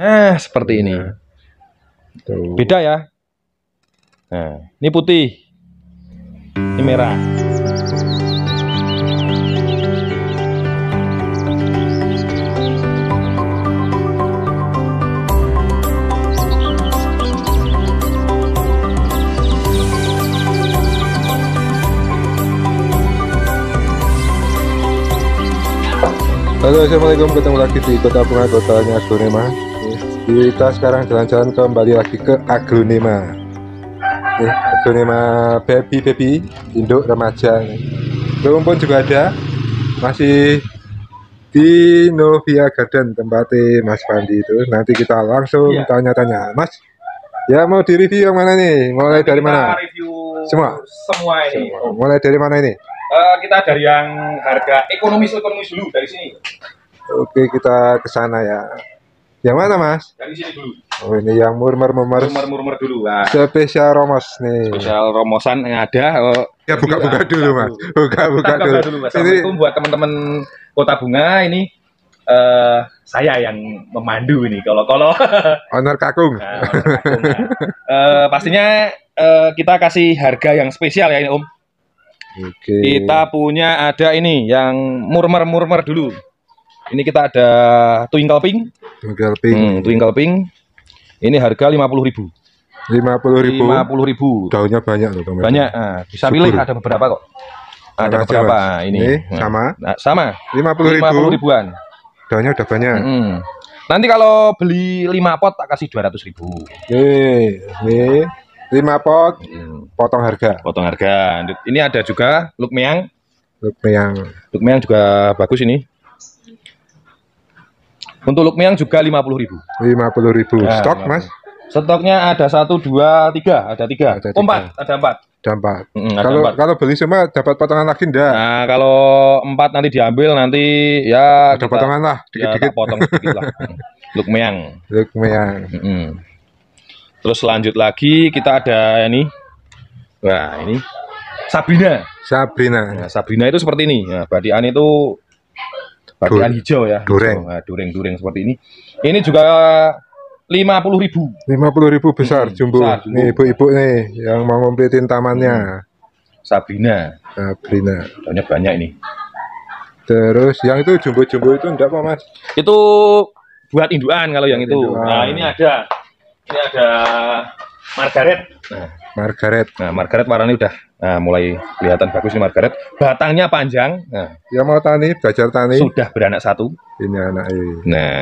Eh, seperti ini. Iya. Tuh. Beda ya. Nah, ini putih. Ini merah. Halo, Assalamualaikum. Ketemu lagi di Kota Bunga, kotanya Surema kita sekarang jalan-jalan kembali lagi ke agronema eh, agronema baby baby induk remaja belum pun juga ada masih di Novia Garden tempatnya Mas Pandi itu nanti kita langsung iya. tanya-tanya Mas ya mau di review yang mana nih mulai dari mana semua semua ini semua. mulai dari mana ini uh, kita dari yang harga ekonomis ekonomis dulu dari sini oke kita ke sana ya yang mana mas? Dari sini dulu. Oh ini yang murmur murmur. Murmur murmur dulu. lah. Spesial romos nih. Spesial romosan yang ada. Oh, ya buka buka iya. dulu mas. Buka buka, buka dulu. dulu mas. Ini buat teman-teman kota bunga ini. Uh, saya yang memandu ini kalau kalau honor kakung. Nah, kakung ya. uh, pastinya uh, kita kasih harga yang spesial ya ini om. Okay. Kita punya ada ini yang murmur murmur dulu. Ini kita ada twinkle pink. Twinkle pink. Hmm, twinkle pink. Ini harga lima puluh ribu. Lima puluh ribu. Lima puluh ribu. Daunnya banyak loh, Tom. Banyak. Nah, bisa pilih ada beberapa kok. Ada Mana beberapa mas. Ah, ini. Nah, Sama. Hmm. Nah, sama. Lima puluh ribu. puluh ribuan. Daunnya udah banyak. Hmm. Nanti kalau beli lima pot tak kasih dua ratus ribu. Oke. Oke. Lima pot, hmm. potong harga. Potong harga. Ini ada juga Lukmeang. Lukmeang. Lukmeang juga bagus ini. Untuk Lukmiang juga lima puluh ribu. Lima puluh ribu. Nah, Stok mas? Stoknya ada satu, dua, tiga, ada tiga, ada oh, empat, ada empat. Ada empat. Mm, kalau kalau beli semua dapat potongan lagi enggak? Nah, kalau empat nanti diambil nanti ya ada kita, potongan lah, ya, dikit-dikit. Ya, potong sedikit lah. Lukmiang. Lukmiang. Mm. Terus lanjut lagi kita ada ini. Wah, ini Sabrina. Sabrina. Nah, Sabrina itu seperti ini. Nah, badian itu bagian hijau ya dureng, hijau. Nah, seperti ini ini juga lima puluh ribu lima puluh ribu besar hmm, jumbo nih ibu-ibu nih yang mau ngompetin tamannya hmm. Sabrina Sabrina banyak banyak ini terus yang itu jumbo-jumbo itu enggak apa mas itu buat induan kalau yang itu induan. nah ini ada ini ada Margaret nah Margaret nah Margaret warnanya udah Nah, mulai kelihatan bagus nih Margaret. Batangnya panjang. Nah, ya mau tani, belajar tani. Sudah beranak satu. Ini anak ini. Nah,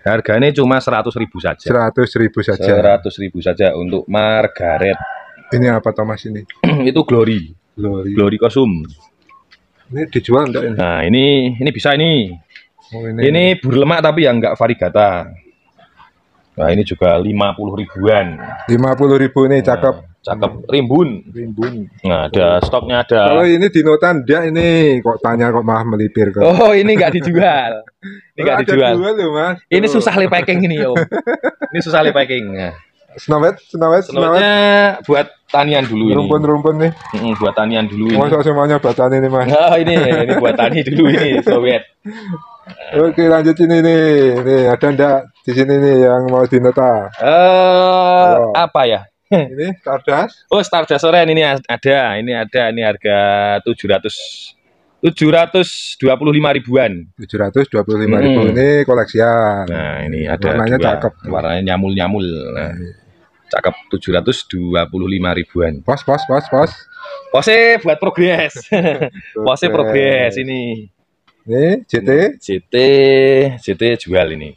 harganya cuma seratus ribu saja. Seratus ribu saja. Seratus ribu saja untuk Margaret. Ini apa Thomas ini? Itu Glory. Glory. Glory kosum. Ini dijual enggak ini? Nah, ini ini bisa ini. Oh, ini. Ini berlemak tapi yang enggak varigata. Nah, ini juga lima puluh ribuan. Lima puluh ribu ini cakep. Nah Cakep hmm. Rimbun. Rimbun. Nah, ada stoknya ada. Kalau ini di dia ini kok tanya kok malah melipir kok. Oh, ini enggak dijual. ini enggak oh, dijual. Dua loh, Mas. Ini oh. susah packing ini, Om. ini susah packing. Nah. Ya. Senawet, senawet, senawetnya buat tanian dulu ini. Rumpun-rumpun nih. Mm, buat tanian dulu ini. Masa semuanya buat tani nih, Mas. Oh, ini ini buat tani dulu ini, Soviet. Oke, lanjut ini nih. Nih, ada ndak di sini nih yang mau dinota? Eh, uh, oh. apa ya? ini Stardust. Oh, Stardust Oren ini ada, ini ada, ini harga 700 725 ribuan. 725 hmm. ribu ini koleksian. Nah, ini ada warnanya dua, cakep. Warnanya nyamul-nyamul. Nah, iya. cakep 725 ribuan. Pos, pos, pos, pos. Pose buat progres. Pose progres ini. Ini JT. JT, JT jual ini.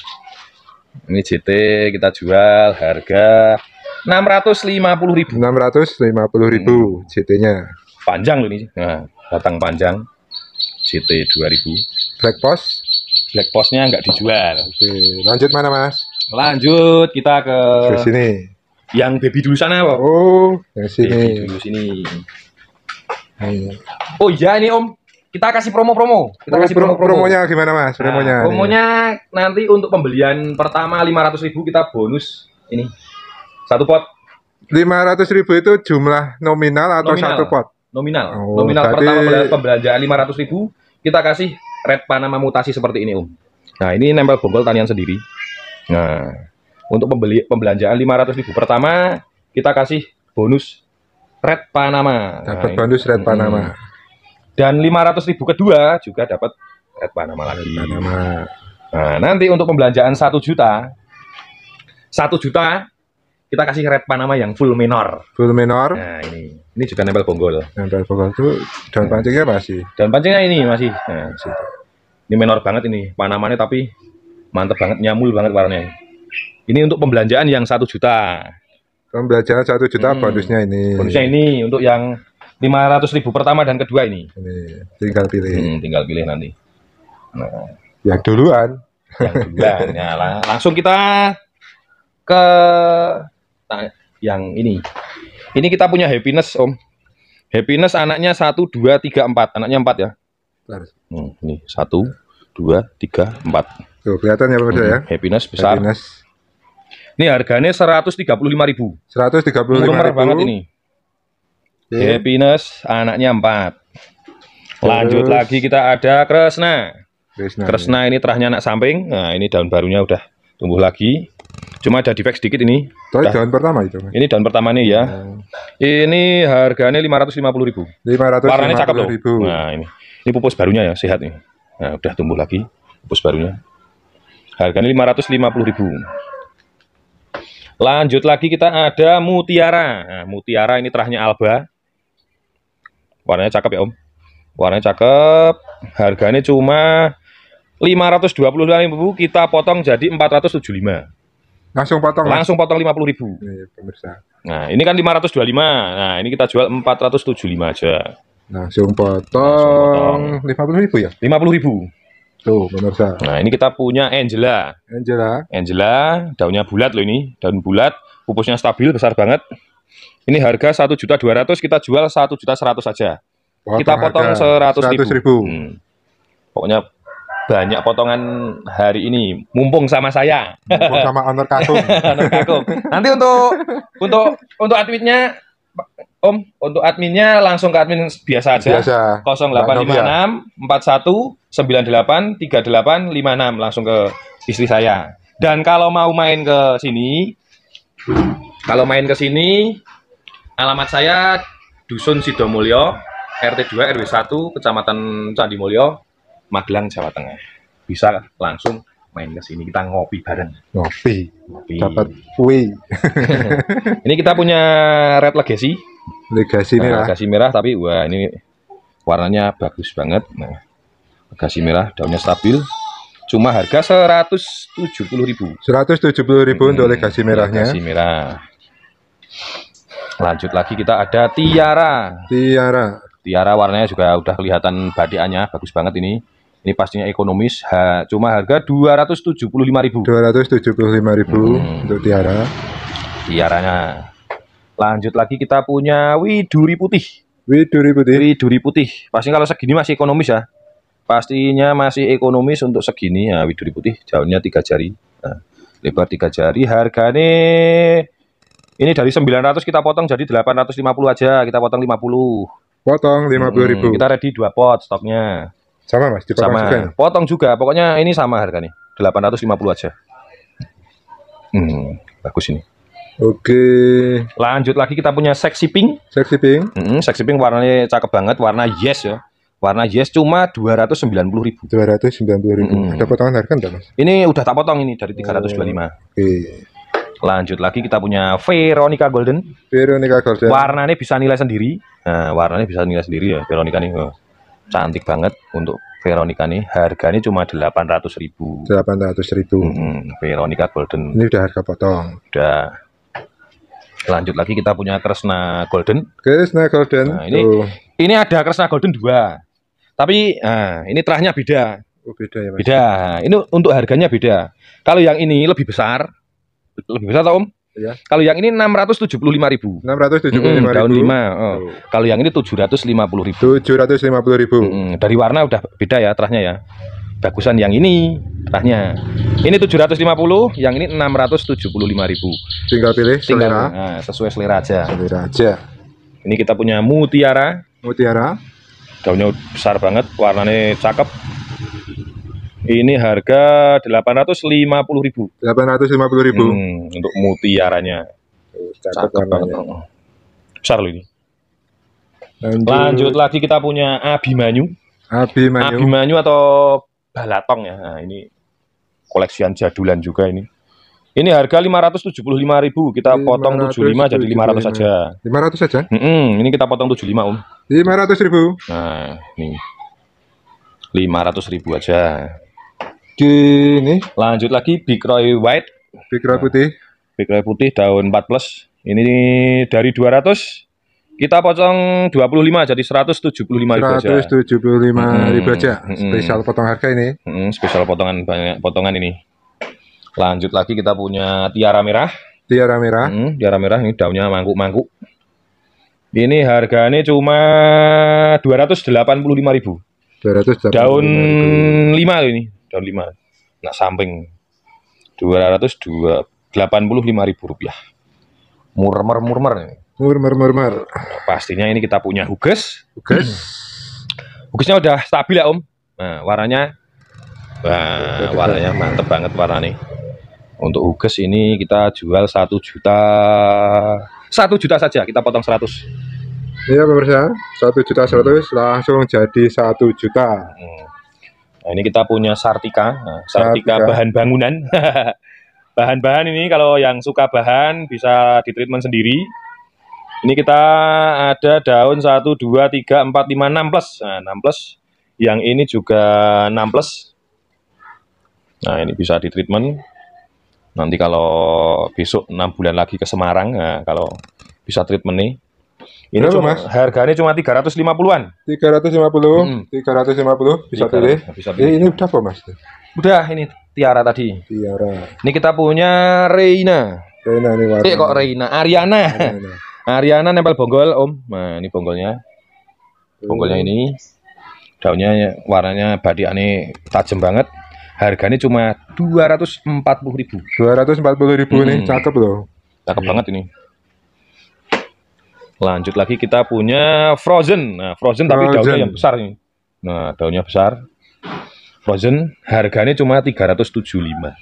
Ini JT kita jual harga enam ratus lima puluh ribu enam ratus lima puluh ribu hmm. CT nya panjang loh ini nah, batang panjang CT dua ribu black post black postnya nggak dijual oke lanjut mana mas lanjut kita ke ke sini yang baby dulu sana pak oh yang sini baby dulu sini nah, oh iya ini om kita kasih promo-promo. Kita oh, kasih promo-promo. Promonya gimana mas? Nah, promonya. Nah, promonya nanti untuk pembelian pertama 500.000 kita bonus ini satu pot. lima ratus ribu itu jumlah nominal atau nominal. satu pot? Nominal. Oh, nominal tadi... pertama lima ratus ribu, kita kasih red panama mutasi seperti ini, Um. Nah, ini nempel bonggol tanian sendiri. Nah, untuk pembeli pembelanjaan lima ratus ribu pertama, kita kasih bonus red panama. Dapat nah, bonus red panama. Dan lima ratus ribu kedua juga dapat red panama lagi. Red panama. Nah, nanti untuk pembelanjaan satu juta, satu juta kita kasih red panama yang full minor full minor nah ini ini juga nempel bonggol nempel bonggol itu daun pancingnya masih daun pancingnya ini masih nah, sih ini minor banget ini panamanya tapi mantep banget nyamul banget warnanya ini untuk pembelanjaan yang satu juta pembelanjaan satu juta hmm. bonusnya ini bonusnya ini untuk yang ratus ribu pertama dan kedua ini, ini tinggal pilih hmm, tinggal pilih nanti nah. yang duluan yang duluan ya, lang langsung kita ke yang ini. Ini kita punya happiness, Om. Happiness anaknya satu dua tiga empat Anaknya empat ya. Hmm, ini satu dua tiga empat kelihatan ya Pak hmm, ya. Happiness besar. Happiness. Ini harganya 135.000. 135.000. Murah banget ini. Okay. Happiness anaknya empat Lanjut Terus. lagi kita ada Kresna. Kresna, ini terahnya anak samping. Nah, ini daun barunya udah tumbuh lagi. Cuma ada defect sedikit ini. Tapi daun pertama itu. Ini daun pertama nih ya. Hmm. Ini harganya lima lima ratus 550.000. ribu, Warnanya cakep loh. Nah, ini. Ini pupus barunya ya, sehat nih. Nah, udah tumbuh lagi pupus barunya. Harganya lima lima ratus puluh ribu, Lanjut lagi kita ada mutiara. Nah, mutiara ini terahnya alba. Warnanya cakep ya, Om. Warnanya cakep. Harganya cuma lima ratus dua puluh ribu, kita potong jadi empat ratus tujuh lima Langsung potong. Langsung potong lima puluh ribu. Iya, iya, nah, ini kan lima ratus dua lima. Nah, ini kita jual empat ratus tujuh lima aja. Langsung potong lima puluh ribu ya? Lima puluh ribu. Tuh, pemirsa. Nah, ini kita punya Angela. Angela. Angela, daunnya bulat loh ini, daun bulat, pupusnya stabil, besar banget. Ini harga satu juta dua ratus, kita jual satu juta seratus saja. kita potong seratus ribu. ribu. Hmm. Pokoknya banyak potongan hari ini mumpung sama saya mumpung sama owner Kakung owner Kakung nanti untuk untuk untuk adminnya Om untuk adminnya langsung ke admin biasa aja biasa. 0856 41 98 38 56 langsung ke istri saya dan kalau mau main ke sini kalau main ke sini alamat saya Dusun Sidomulyo RT 2 RW 1 Kecamatan Candi Mulyo Magelang Jawa Tengah bisa langsung main ke sini kita ngopi bareng ngopi, ngopi. dapat kue ini kita punya red legacy legacy merah nah, legacy merah tapi wah ini warnanya bagus banget nah, legacy merah daunnya stabil cuma harga 170.000 170.000 hmm, untuk legacy merahnya legacy merah lanjut lagi kita ada tiara tiara tiara warnanya juga udah kelihatan badiannya bagus banget ini ini pastinya ekonomis, ha, cuma harga ribu. 275.000. 275.000 hmm. untuk tiara. Tiaranya. Lanjut lagi kita punya widuri putih. Widuri putih. Widuri putih. Pasti kalau segini masih ekonomis ya. Pastinya masih ekonomis untuk segini ya widuri putih. Jauhnya tiga jari. Nah, lebar tiga jari. Harganya ini dari 900 kita potong jadi 850 aja. Kita potong 50. Potong 50 ribu. Hmm, kita ready dua pot stoknya. Sama Mas, dipotong sama. juga. Potong juga. Pokoknya ini sama harganya. 850 aja. Hmm, bagus ini. Oke. Lanjut lagi kita punya seksi pink. Seksi pink. Hmm, seksi pink warnanya cakep banget, warna yes ya. Warna yes cuma 290 ribu. 290 ribu. Hmm. Ada potongan harga enggak, Mas? Ini udah tak potong ini dari 325. Oh, Oke. Iya. Okay. Lanjut lagi kita punya Veronica Golden. Veronica Golden. Warnanya bisa nilai sendiri. Nah, warnanya bisa nilai sendiri ya Veronica nih. Oh cantik banget untuk Veronica nih harganya cuma delapan ratus ribu delapan ratus ribu hmm, Veronica Golden ini udah harga potong udah lanjut lagi kita punya Kresna Golden Kresna Golden nah, ini oh. ini ada Kresna Golden dua tapi nah, ini terahnya beda oh, beda ya mas. beda ini untuk harganya beda kalau yang ini lebih besar lebih besar tau om Ya. Kalau yang ini enam ratus 675 ribu. 675 hmm, ribu. Mm, daun 5. Oh. oh. Kalau yang ini tujuh ratus lima 750 ribu. puluh ribu. Mm, dari warna udah beda ya terahnya ya. Bagusan yang ini terahnya. Ini tujuh ratus lima puluh, yang ini enam ratus tujuh puluh lima ribu. Tinggal pilih Tinggal, selera. Nah, sesuai selera aja. Selera aja. Ini kita punya mutiara. Mutiara. Daunnya besar banget, warnanya cakep. Ini harga 850.000. 850.000. Hmm, untuk mutiaranya. Cakep banget. Ya. Besar loh ini. Lanjut. Lanjut lagi kita punya Abimanyu. Abimanyu. Abimanyu atau Balatong ya. Nah, ini koleksian jadulan juga ini. Ini harga 575.000, kita 575, potong 75 jadi 500 saja. 500 saja? Mm -mm, ini kita potong 75, Om. 500.000. Nah, ini. 500.000 aja di ini lanjut lagi Big Roy White Big Roy putih Big Roy putih daun 4 plus ini dari 200 kita potong 25 jadi 175 ribu 175 hmm, ribu aja hmm, hmm. spesial hmm. potong harga ini hmm, spesial potongan banyak potongan ini lanjut lagi kita punya tiara merah tiara merah hmm, tiara merah ini daunnya mangkuk-mangkuk ini harganya cuma 285 ribu 285 daun 5 ini daun lima nah samping dua ratus dua delapan puluh lima ribu rupiah murmer murmer murmer murmer pastinya ini kita punya huges huges hugesnya udah stabil ya om nah warnanya wah warnanya mantep banget warna nih untuk huges ini kita jual satu juta satu juta saja kita potong seratus Iya pemirsa, satu juta seratus langsung jadi satu juta. Hmm. Nah, ini kita punya Sartika, nah, Sartika, Sartika. bahan bangunan. Bahan-bahan ini kalau yang suka bahan bisa ditreatment sendiri. Ini kita ada daun 1, 2, 3, 4, 5, 6 plus. Nah, 6 plus. Yang ini juga 6 plus. Nah, ini bisa ditreatment. Nanti kalau besok 6 bulan lagi ke Semarang, nah, kalau bisa treatment nih. Ini Berapa, cuma mas? harganya cuma 350-an. 350, hmm. 350 bisa 300, pilih. Bisa eh, pilih. Ini, ini udah apa, Mas? Udah, ini Tiara tadi. Tiara. Ini kita punya Reina. Reina ini warna. Eh, kok Reina? Ariana. Ariana. Ariana nempel bonggol, Om. Nah, ini bonggolnya. Oh. Bonggolnya ini. Daunnya warnanya badi ini tajam banget. Harganya cuma 240.000. 240.000 hmm. ini cakep loh. Cakep hmm. banget ini. Lanjut lagi kita punya frozen. Nah, frozen tapi daunnya yang besar ini. Nah, daunnya besar. Frozen harganya cuma 375.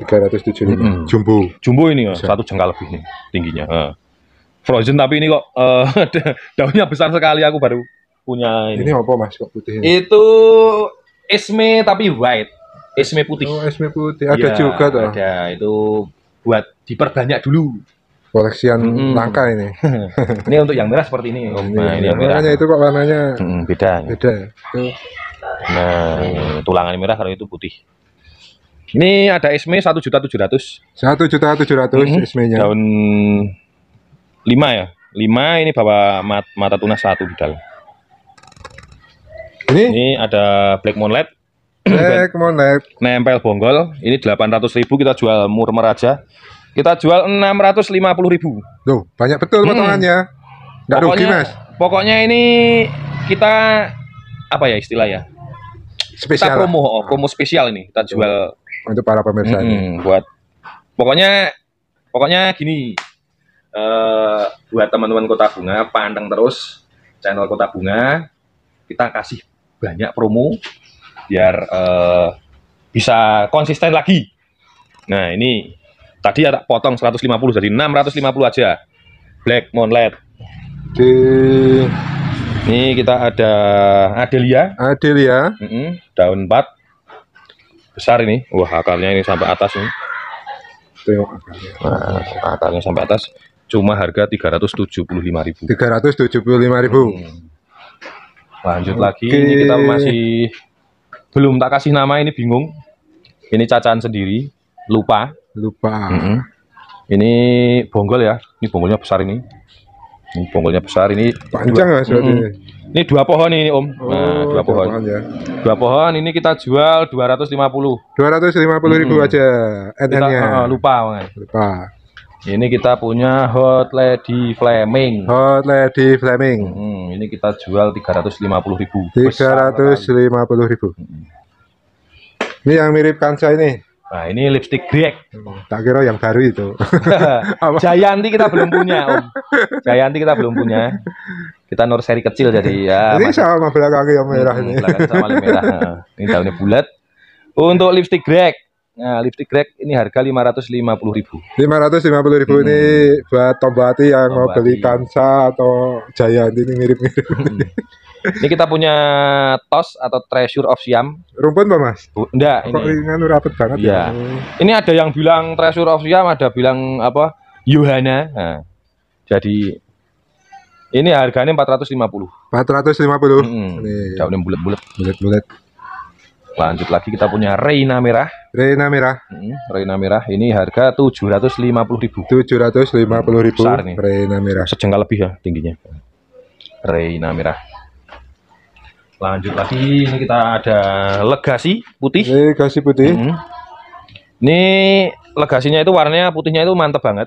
375. Mm -hmm. Jumbo. Jumbo ini ya, satu jengkal lebih nih tingginya. Nah. Frozen tapi ini kok uh, daunnya besar sekali aku baru punya ini. Ini apa Mas kok putih Itu esme tapi white. Esme putih. Oh, esme putih. Ada ya, juga tuh. Ada. Itu buat diperbanyak dulu koleksian hmm. langka ini. ini untuk yang merah seperti ini. Oh, nah, ini yang merahnya itu kok warnanya hmm, beda. Beda. Tuh. Nah, tulangan merah kalau itu putih. Ini ada isme satu juta tujuh ratus. Satu juta tujuh ratus nya Daun lima ya, lima ini bawa mat, mata tunas satu bidal. Ini? ini ada black moonlight. Black moonlight. Nempel bonggol. Ini delapan ratus ribu kita jual murmer aja. Kita jual enam ratus lima puluh ribu. Duh, banyak betul hmm. potongannya. Nggak pokoknya, rugi, Mas. Pokoknya ini kita apa ya istilah ya? Spesial. Kita promo, oh, promo hmm. spesial ini. Kita jual untuk para pemirsa hmm, ini. Buat pokoknya pokoknya gini. Uh, buat teman-teman Kota Bunga, pandang terus channel Kota Bunga. Kita kasih banyak promo biar uh, bisa konsisten lagi. Nah, ini Tadi ya tak potong 150 jadi 650 aja. Black Moonlight. Di ini kita ada Adelia. Adelia. Mm -mm, daun 4. Besar ini. Wah, akarnya ini sampai atas nih. akarnya. Nah, akarnya sampai atas. Cuma harga 375.000. 375.000. Hmm. Lanjut okay. lagi. Ini kita masih belum tak kasih nama ini bingung. Ini cacaan sendiri. Lupa lupa mm -hmm. ini bonggol ya ini bonggolnya besar ini ini bonggolnya besar ini panjang dua, ya mm -hmm. ini dua pohon ini om nah, oh, nah, dua pohon ya. dua pohon ini kita jual 250 250 ribu mm -hmm. aja kita, uh, lupa man. lupa ini kita punya Hot Lady flaming Hot Lady Fleming. Hmm, ini kita jual 350 ribu 350 ribu Ini yang mirip Kansa ini. Nah, ini lipstick Greg. Tak kira yang baru itu. Jayanti kita belum punya, Om. Jayanti kita belum punya. Kita nur seri kecil jadi ya. Ini masih... sama belakangnya yang merah hmm, ini. sama yang merah. ini daunnya bulat. Untuk lipstick Greg. Nah, lipstick Greg ini harga ribu lima ribu hmm. ini buat Tombati yang Tombati. mau beli Kansa atau Jayanti ini mirip-mirip. Hmm. Ini kita punya tos atau treasure of Siam. Rumput Pak Mas? Bu, enggak, Kok ini. rapet banget iya. ya. Ini ada yang bilang treasure of Siam, ada bilang apa? Yohana. Nah, jadi ini harganya 450. 450. Hmm, Ini nih bulat-bulat. Bulat-bulat. Lanjut lagi kita punya Reina Merah. Reina Merah. Hmm, Reina Merah ini harga 750.000. 750.000. Hmm, besar nih. Reina Merah. Sejengkal lebih ya tingginya. Reina Merah lanjut lagi ini kita ada legasi putih legasi putih -hmm. ini legasinya itu warnanya putihnya itu mantep banget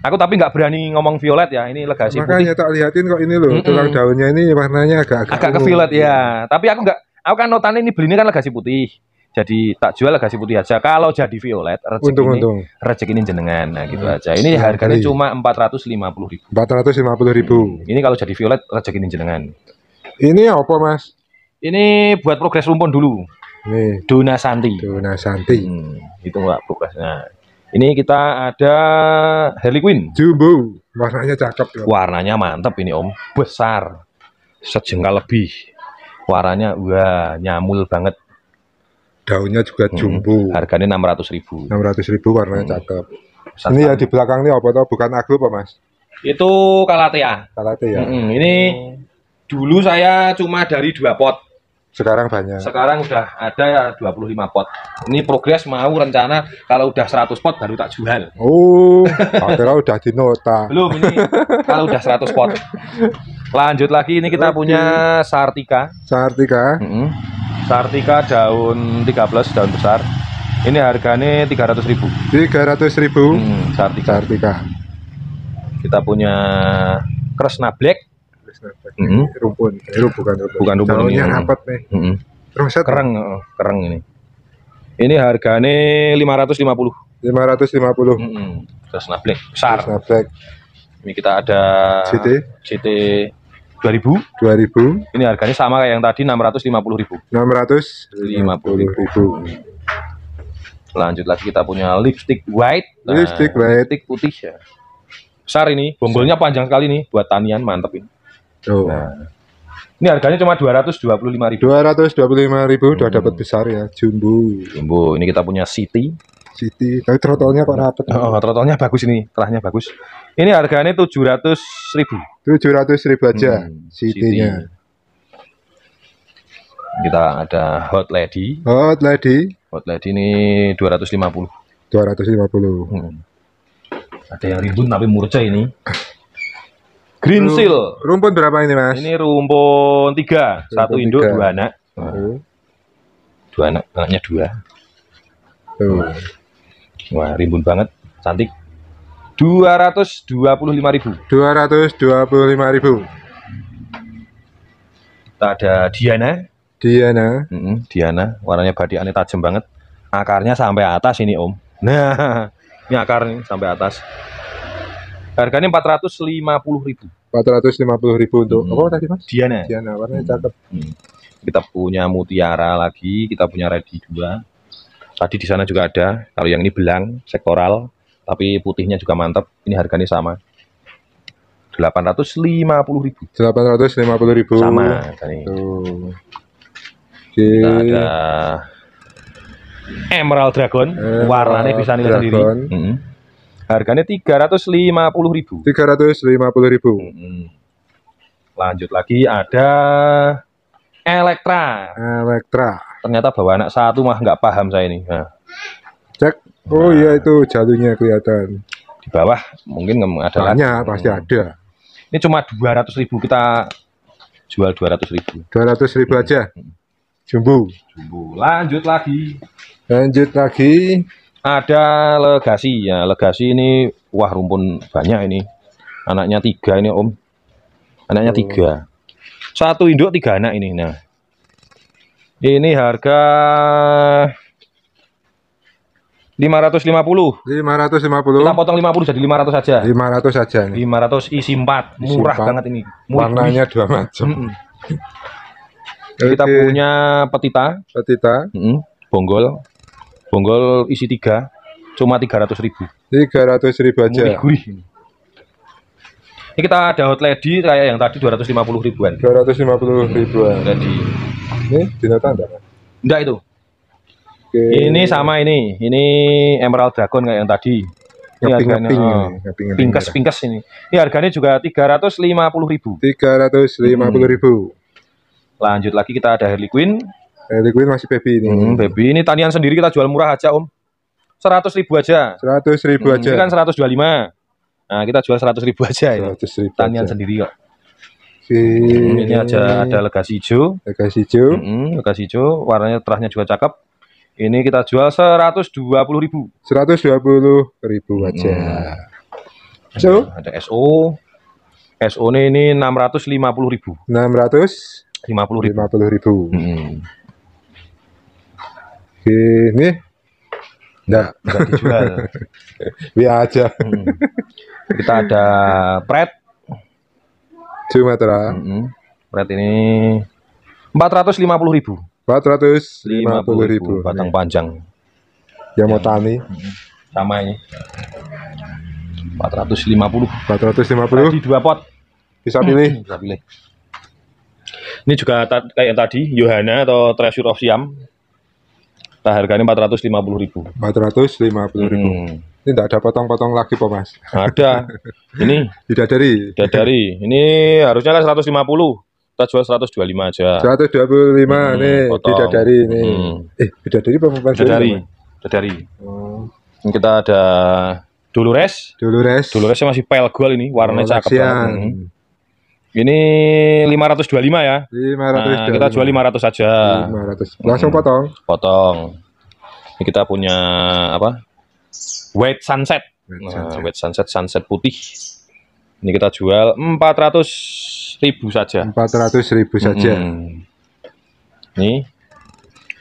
aku tapi nggak berani ngomong violet ya ini legasi makanya putih. tak lihatin kok ini loh mm -mm. tulang daunnya ini warnanya agak agak, agak ke violet ya. ya tapi aku nggak aku kan notan ini beli ini kan legasi putih jadi tak jual legasi putih aja kalau jadi violet rezeki ini untung. rezeki ini jenengan nah gitu hmm, aja ini harganya cuma empat ratus lima puluh ribu empat ratus lima puluh ribu hmm, ini kalau jadi violet rezeki ini jenengan ini apa mas? Ini buat progres rumpun dulu. Nih. Duna Santi. Duna Santi. Hmm, itu enggak progresnya. Ini kita ada Harley Quinn. Jumbo. Warnanya cakep. ya. Warnanya mantap ini om. Besar. Sejengkal lebih. Warnanya wah nyamul banget. Daunnya juga hmm, jumbo. Hmm, harganya enam ratus ribu. Enam ratus ribu warnanya hmm. cakep. Besar Ini ya di belakang ini apa tau? Bukan aglo pak mas? Itu Kalatea. Kalatea. Hmm, ini oh. Dulu saya cuma dari dua pot. Sekarang banyak. Sekarang udah ada ya 25 pot. Ini progres mau rencana kalau udah 100 pot baru tak jual. Oh, kira udah di nota. Belum ini kalau udah 100 pot. Lanjut lagi ini kita Oke. punya Sartika. Sartika. Mm -hmm. Sartika daun 13 daun besar. Ini harganya 300 ribu 300 ribu hmm, Sartika. Sartika. Kita punya Kresna Black snapback mm -hmm. rumpun itu bukan rumpun bukan rumpun daunnya mm-hmm. rapat nih mm -hmm. terus kereng oh, kereng ini ini harganya 550 550 mm -hmm. terus snapback besar snapback ini kita ada CT CT 2000 2000 ini harganya sama kayak yang tadi 650.000 650.000 hmm. lanjut lagi kita punya lipstick white nah, lipstick white lipstick putih ya besar ini bombolnya panjang sekali nih buat tanian mantep ini Oh. Nah, ini harganya cuma dua ratus dua puluh ribu. Dua udah hmm. dapat besar ya, jumbo. Jumbo. Ini kita punya City. City. Tapi trotolnya kok rapet. Oh, oh trotolnya bagus ini, telahnya bagus. Ini harganya tujuh ratus ribu. Tujuh ratus ribu aja hmm, City-nya. City. Kita ada Hot Lady. Hot Lady. Hot Lady ini 250. 250. lima hmm. Ada yang ribut tapi murca ini. Green Seal. Rumpun berapa ini, Mas? Ini rumpun tiga. Rumpun Satu induk, dua anak. Dua anak, anaknya dua. Hmm. Wah, rimbun banget. Cantik. Dua ratus dua puluh lima ribu. Dua ratus dua puluh lima ribu. Kita ada Diana. Diana. Mm -mm, Diana. Warnanya badiannya tajam banget. Akarnya sampai atas ini, Om. Nah, ini akarnya sampai atas. Harganya empat ratus lima puluh ribu. Empat ratus lima puluh ribu untuk hmm. apa tadi mas? Diana. Diana warnanya hmm. cakep. Hmm. Kita punya mutiara lagi, kita punya ready dua. Tadi di sana juga ada. Kalau yang ini belang sektoral, tapi putihnya juga mantap. Ini harganya sama. Delapan ratus lima puluh ribu. Delapan ratus lima puluh ribu. Sama. Tadi. Tuh. Okay. Kita ada Emerald Dragon, Emerald warnanya bisa nilai sendiri. Mm -hmm. Harganya tiga Tiga ratus ratus lima puluh ribu. lima puluh ribu. Lanjut lagi ada Elektra. Elektra. Ternyata bawa anak satu mah nggak paham saya ini. Nah. Cek. Oh iya, nah. iya itu jalurnya kelihatan. Di bawah mungkin ada Banyak, lagi. pasti ada. Ini cuma dua ratus ribu kita jual dua Dua ratus ribu. 200.000. 200.000 aja. Jumbo. Jumbo. Lanjut lagi. Lanjut lagi ada legasi ya legasi ini wah rumpun banyak ini anaknya tiga ini om anaknya hmm. tiga satu induk tiga anak ini nah ini harga 550 550 kita potong 50 jadi 500 saja 500 saja ini. 500 isi 4 murah isi 4. banget ini Murah warnanya ini. dua macam mm -mm. kita punya petita petita mm -mm. bonggol bonggol isi tiga cuma tiga ratus ribu tiga ratus ribu aja gurih ini kita ada hot lady kayak yang tadi dua ratus lima puluh ribuan dua ratus lima puluh ribuan jadi ini binatang enggak enggak itu Oke. ini sama ini ini emerald dragon kayak yang tadi pingkas pingkas ini ini harganya juga tiga ratus lima puluh ribu tiga ratus lima puluh hmm. ribu lanjut lagi kita ada Harley Quinn Harley Quinn masih baby ini. Hmm, baby ini tanian sendiri kita jual murah aja om. Seratus ribu aja. Seratus ribu hmm, aja. Ini kan seratus dua lima. Nah kita jual seratus ribu aja ya. Seratus ribu. Tanian aja. sendiri kok. Si... Hmm, ini aja ada legasi hijau. Legasi hijau. Hmm, legasi hijau. Warnanya terahnya juga cakep. Ini kita jual seratus dua puluh ribu. Seratus dua puluh ribu aja. Hmm. So? Ada, ada SO. SO ini enam ratus lima puluh ribu. Enam ratus lima puluh ribu. Lima puluh ribu. Hmm. Ini enggak dijual. Biar aja. Hmm. Kita ada pret Sumatera. Hmm. Pret ini 450 ribu. 450 ribu. Batang ini. panjang. Yang mau tani. Hmm, sama ini. 450. 450. Tadi dua pot. Bisa pilih. Hmm, bisa pilih. Ini juga kayak yang tadi Yohana atau Treasure of Siam Nah, harganya puluh ribu. Empat ratus lima puluh ribu. Hmm. Ini tidak ada potong-potong lagi, Pak Mas? Ada. Ini dari. Tidak Tidak dari. Ini harusnya kan seratus lima puluh. Kita jual seratus dua lima aja. Seratus dua puluh lima hmm, nih potong. dari ini. Hmm. Eh, dari Pak Mas? Tidak dari. dari. Oh. Ini kita ada Dulures. Dulures. Duluresnya masih pel gold ini, warnanya oh, cakep. Hmm. Ini 525 ya. 500. Nah, kita jual 500 saja. 500. Langsung hmm. potong. Potong. Ini kita punya apa? White sunset. White nah, White sunset sunset putih. Ini kita jual 400 ribu saja. 400 ribu saja. Hmm. Ini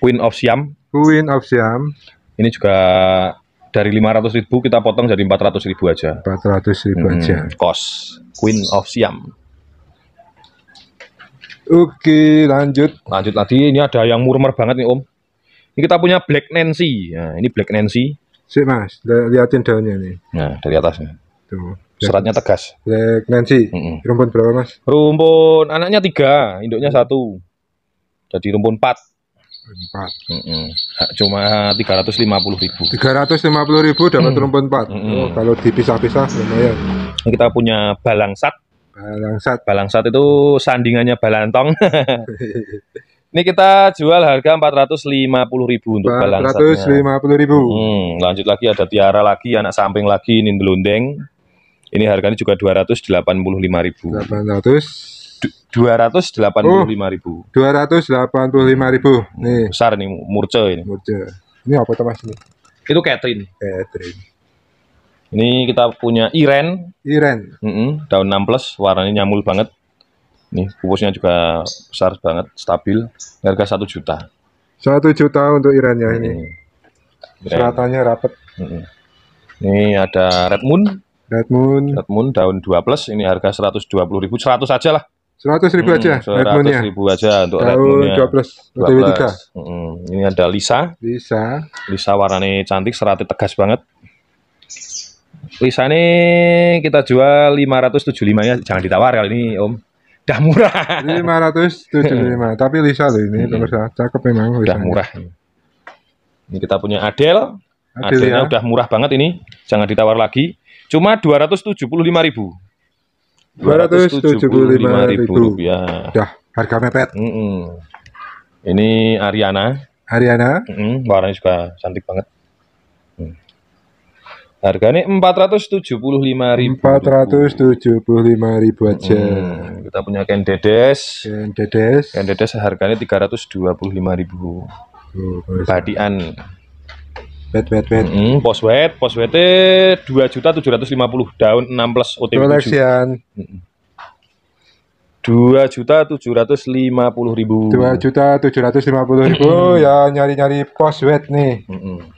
Queen of Siam. Queen of Siam. Ini juga dari 500 ribu kita potong jadi 400 ribu aja. 400 ribu hmm, aja. Kos Queen of Siam. Oke, lanjut. Lanjut lagi. Ini ada yang murmer banget nih, Om. Ini kita punya Black Nancy. Nah, ini Black Nancy. Sih, Mas. Lihatin daunnya nih. Nah, dari atasnya. Tuh. Seratnya tegas. Black Nancy. Mm -mm. Rumpun berapa, Mas? Rumpun anaknya tiga, induknya satu. Jadi rumpun empat. Empat. Mm -mm. Cuma tiga ratus lima puluh ribu. Tiga ratus lima puluh ribu dapat mm. rumpun empat. Mm -mm. Oh, kalau dipisah-pisah lumayan. Ini kita punya balangsat. Balangsat. Balangsat itu sandingannya balantong. Ini kita jual harga 450.000 untuk 450 balangsatnya. 450.000. Hmm, lanjut lagi ada tiara lagi, anak samping lagi ini belundeng. Ini harganya juga 285.000. delapan 285.000. Oh, 285.000. Nih, besar nih murce ini. Murce. Ini apa tuh Mas Itu Catherine. Catherine. Ini kita punya Iren. Iren. Mm -mm, daun 6 plus, warnanya nyamul banget. Nih, pupusnya juga besar banget, stabil. Harga 1 juta. 1 juta untuk Irennya ini. ini. Iren. Seratannya rapet. Mm -mm. Ini ada Red Moon. Red Moon. Red Moon daun 2 plus, ini harga 120 ribu. 100 aja lah. 100 ribu aja hmm, 100 Redmondnya. ribu aja untuk daun Red moon 12. 3 plus, Ini ada Lisa. Lisa. Lisa warnanya cantik, seratnya tegas banget. Lisane kita jual 575 ya jangan ditawar kali ini Om. Dah murah. 575, tapi Lisa loh ini hmm. terus cakep memang Udah murah. Ini kita punya Adel. Adel Adelnya ya. udah murah banget ini, jangan ditawar lagi. Cuma 275.000. 275.000 ribu ya. Dah, harga mepet. Mm -mm. Ini Ariana. Ariana. Mm -mm, warnanya juga cantik banget. Harganya empat ratus tujuh puluh lima ribu Empat ratus tujuh puluh lima ribu aja. Hmm, kita punya Ken Dedes. Ken Dedes. Ken Dedes harganya tiga ratus dua lima Oh, Badian. Wet wet wet. -hmm, pos wet, pos wet dua juta tujuh ratus lima puluh daun enam plus OTP koleksian hmm. dua juta tujuh ratus lima puluh ribu dua juta tujuh ratus lima puluh ribu ya nyari nyari pos wet nih -hmm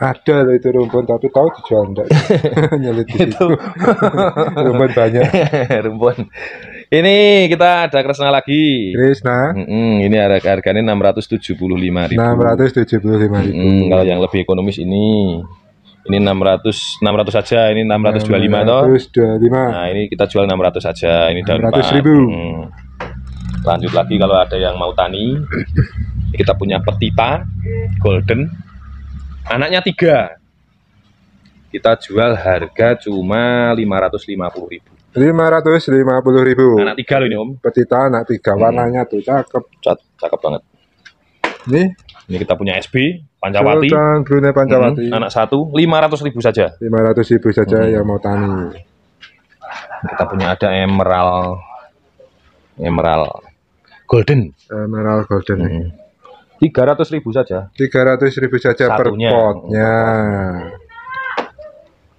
ada loh itu rumpun tapi tahu dijual enggak nyelit di situ rumpun banyak rumpun ini kita ada Kresna lagi Kresna mm hmm ini harga harganya enam ratus tujuh puluh lima ribu enam ratus tujuh puluh lima ribu mm hmm kalau yang lebih ekonomis ini ini enam ratus saja ini enam ratus 625 toh lima. nah ini kita jual enam ratus saja ini daun 600 ribu hmm. lanjut lagi kalau ada yang mau tani kita punya petita golden anaknya tiga kita jual harga cuma 550 ribu puluh ribu anak tiga loh ini om petita anak tiga hmm. warnanya tuh cakep cakep banget ini ini kita punya SB Pancawati Sultan Brunei hmm, Pancawati hmm, anak satu 500 ribu saja 500 ribu saja hmm. yang mau tani kita punya ada emerald emerald golden emerald golden hmm tiga ratus ribu saja tiga ratus ribu saja per potnya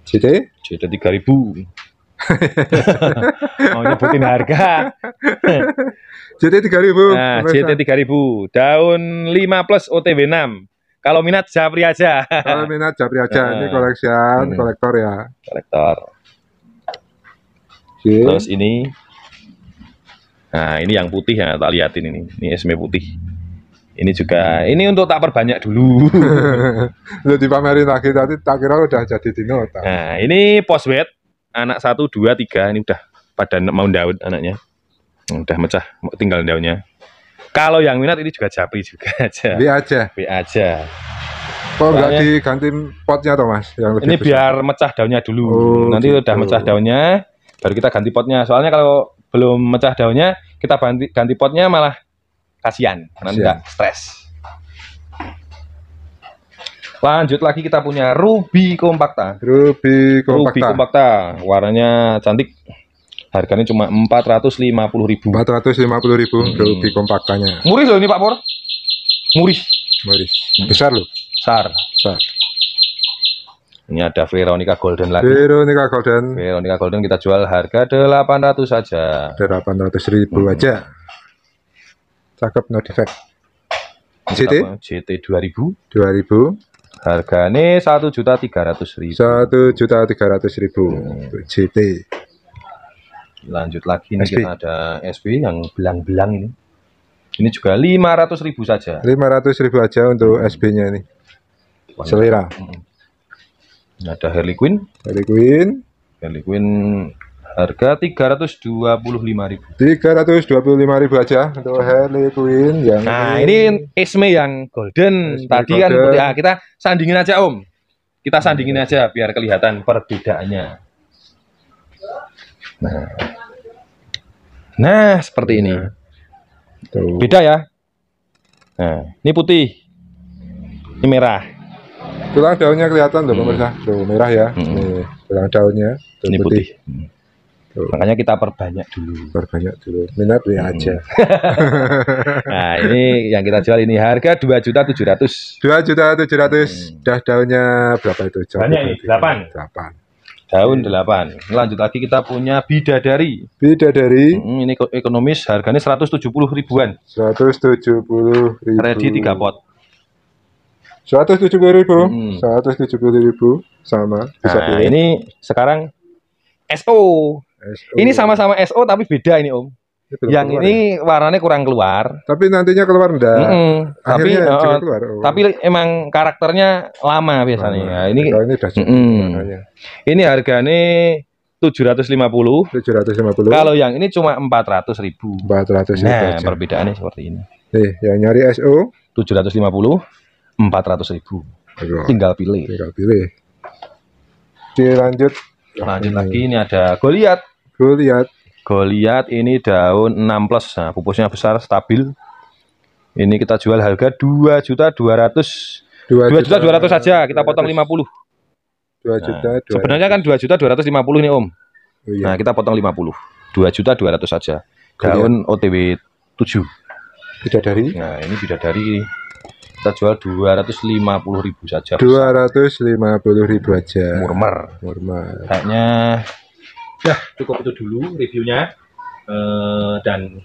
jadi jadi tiga ribu mau nyebutin harga tiga ribu. nah tiga ribu. daun lima plus OTW enam. kalau minat Japri aja kalau minat Japri aja nah. ini koleksian hmm. kolektor ya kolektor okay. terus ini nah ini yang putih ya tak liatin ini ini esme putih ini juga ini untuk tak perbanyak dulu udah dipamerin lagi tadi tak kira udah jadi di nota nah ini poswet anak satu dua tiga ini udah pada mau daun anaknya udah mecah tinggal daunnya kalau yang minat ini juga japri juga aja bi aja bi aja kok nggak diganti potnya toh mas yang ini besar. biar mecah daunnya dulu oh, nanti gitu. udah mecah daunnya baru kita ganti potnya soalnya kalau belum mecah daunnya kita ganti ganti potnya malah kasihan, nanti nggak stres. Lanjut lagi kita punya Ruby kompakta, Ruby kompakta, Ruby Warnanya cantik. Harganya cuma 450.000. 450.000 hmm. Ruby kompaktanya, Murih loh ini Pak Pur. Murih. Murih. Besar loh. Besar. Besar. Ini ada Veronica Golden lagi. Veronica Golden. Veronica Golden kita jual harga 800 saja. ratus ribu hmm. aja cakep defect GT GT 2000 2000 harganya satu juta tiga ratus ribu satu juta tiga ratus ribu untuk hmm. GT lanjut lagi ini SP. kita ada SP yang belang-belang ini ini juga lima ratus ribu saja lima ratus ribu aja untuk hmm. SP nya ini selera hmm. ada Harley Quinn Harley Quinn Harley Quinn Harga 325.000. 325.000 aja untuk Harley Quinn yang Nah, ini, Esme yang golden. Esme Tadi kan golden. kan ya, kita sandingin aja, Om. Kita sandingin aja biar kelihatan perbedaannya. Nah. Nah, seperti ini. Beda ya. Nah, ini putih. Ini merah. Tulang daunnya kelihatan loh, hmm. pemirsa. Tuh, merah ya. Hmm. tulang daunnya. Tuh, ini putih. putih. Hmm. Tuh. Makanya kita perbanyak dulu. Perbanyak dulu. Minat ya hmm. aja. nah, ini yang kita jual ini harga dua juta tujuh ratus. Dua juta tujuh ratus. Hmm. Dah daunnya berapa itu? Jauh Banyak ini, delapan. Delapan. Daun delapan. Lanjut lagi kita punya bidadari. Bidadari. Hmm, ini ekonomis harganya seratus tujuh puluh ribuan. Seratus tujuh puluh ribu. Ready tiga pot. Seratus tujuh puluh ribu. Hmm. Seratus tujuh puluh ribu sama. Bisa nah, pilih. ini sekarang SO SO. Ini sama-sama SO tapi beda ini Om. Ya, yang ini ya? warnanya kurang keluar. Tapi nantinya keluar enggak? Mm -hmm. tapi uh, keluar. Oh. Tapi emang karakternya lama biasanya. Lama. Nah, ini Kalau oh, ini sudah mm -mm. Makanya. Ini harganya 750. 750. Kalau yang ini cuma 400 ribu. 400 ribu. Nah, aja. perbedaannya seperti ini. Nih, yang nyari SO 750 400 ribu. Aduh. Tinggal pilih. Tinggal pilih. Dilanjut. Lanjut lagi ini ada Goliat Goliat. Goliat ini daun 6 plus. Nah, pupusnya besar, stabil. Ini kita jual harga 2 juta 200. 2 juta 200 saja, kita 200. potong 50. 2 juta nah, 200. Sebenarnya kan 2 juta 250 nih, Om. Oh, iya. Nah, kita potong 50. 2 juta 200 saja. Daun Goliath. OTW 7. Tidak dari? Nah, ini tidak dari. kita jual 250.000 saja. 250.000 aja. Murmer. Murmer. Kayaknya Nah, cukup itu dulu reviewnya. Uh, dan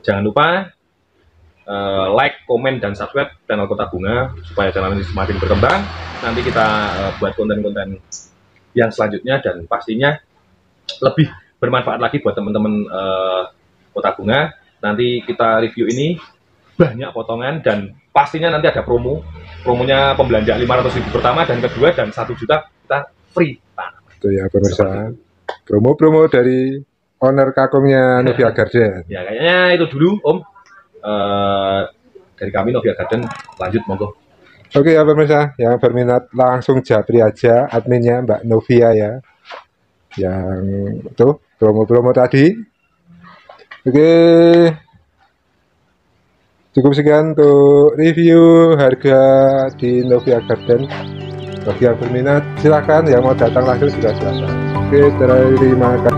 jangan lupa uh, like, komen, dan subscribe channel Kota Bunga supaya channel ini semakin berkembang. Nanti kita uh, buat konten-konten yang selanjutnya dan pastinya lebih bermanfaat lagi buat teman-teman uh, Kota Bunga. Nanti kita review ini banyak potongan dan pastinya nanti ada promo. Promonya pembelanja 500 ribu pertama dan kedua dan satu juta kita free. Nah, itu ya pemirsa. Promo-promo dari owner kakungnya Novia Garden. ya kayaknya itu dulu Om. Uh, dari kami Novia Garden lanjut monggo. Oke ya pemirsa, yang berminat langsung japri aja adminnya Mbak Novia ya. Yang tuh promo-promo tadi. Oke. Cukup sekian untuk review harga di Novia Garden. Bagi yang berminat silahkan, yang mau datang langsung juga silahkan. Shri Tarari Mahakaya.